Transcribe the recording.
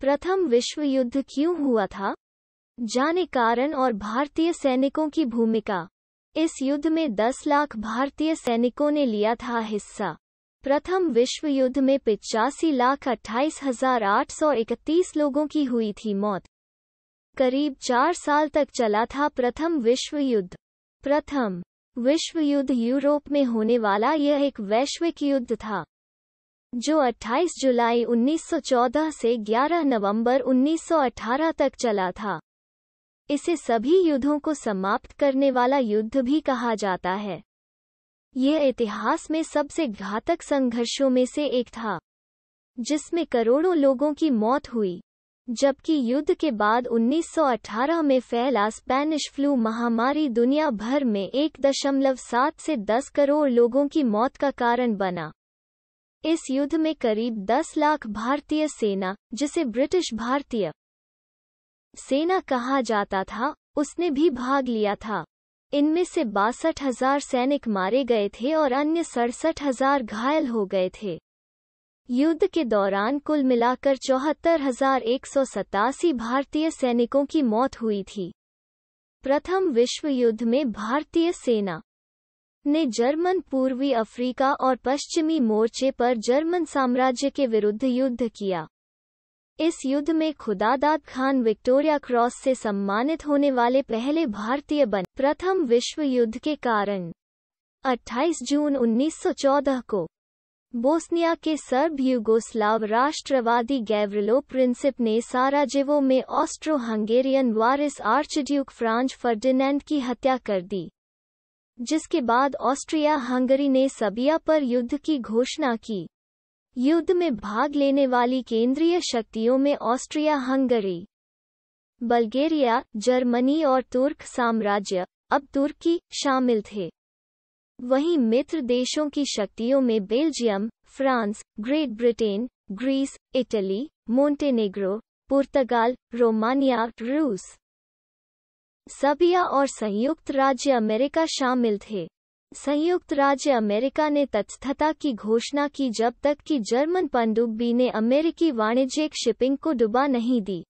प्रथम विश्व युद्ध क्यों हुआ था जाने कारण और भारतीय सैनिकों की भूमिका इस युद्ध में 10 लाख भारतीय सैनिकों ने लिया था हिस्सा प्रथम विश्व युद्ध में पिचासी लाख अट्ठाईस हजार आठ सौ इकतीस लोगों की हुई थी मौत करीब चार साल तक चला था प्रथम विश्व युद्ध प्रथम विश्व युद्ध यूरोप में होने वाला यह एक वैश्विक युद्ध था जो 28 जुलाई 1914 से 11 नवंबर 1918 तक चला था इसे सभी युद्धों को समाप्त करने वाला युद्ध भी कहा जाता है यह इतिहास में सबसे घातक संघर्षों में से एक था जिसमें करोड़ों लोगों की मौत हुई जबकि युद्ध के बाद 1918 में फैला स्पेनिश फ्लू महामारी दुनिया भर में एक दशमलव सात से दस करोड़ लोगों की मौत का कारण बना इस युद्ध में करीब 10 लाख भारतीय सेना जिसे ब्रिटिश भारतीय सेना कहा जाता था उसने भी भाग लिया था इनमें से बासठ हजार सैनिक मारे गए थे और अन्य सड़सठ हजार घायल हो गए थे युद्ध के दौरान कुल मिलाकर चौहत्तर हजार एक सौ सतासी भारतीय सैनिकों की मौत हुई थी प्रथम विश्व युद्ध में भारतीय सेना ने जर्मन पूर्वी अफ्रीका और पश्चिमी मोर्चे पर जर्मन साम्राज्य के विरुद्ध युद्ध किया इस युद्ध में खुदादाद खान विक्टोरिया क्रॉस से सम्मानित होने वाले पहले भारतीय बने प्रथम विश्व युद्ध के कारण 28 जून 1914 को बोस्निया के सर्ब युगोस्लाव राष्ट्रवादी गैवरलो प्रिंसिप ने साराजेवो में ऑस्ट्रो हंगेरियन वारिस आर्चड्यूक फ्रांच फर्डिनेंड की हत्या कर दी जिसके बाद ऑस्ट्रिया हंगरी ने सबिया पर युद्ध की घोषणा की युद्ध में भाग लेने वाली केंद्रीय शक्तियों में ऑस्ट्रिया हंगरी बल्गेरिया जर्मनी और तुर्क साम्राज्य अब तुर्की शामिल थे वहीं मित्र देशों की शक्तियों में Belgium France Great Britain Greece Italy Montenegro पुर्तगाल रोमानिया रूस सबिया और संयुक्त राज्य अमेरिका शामिल थे संयुक्त राज्य अमेरिका ने तथ्यता की घोषणा की जब तक कि जर्मन पनडुब्बी ने अमेरिकी वाणिज्यिक शिपिंग को डुबा नहीं दी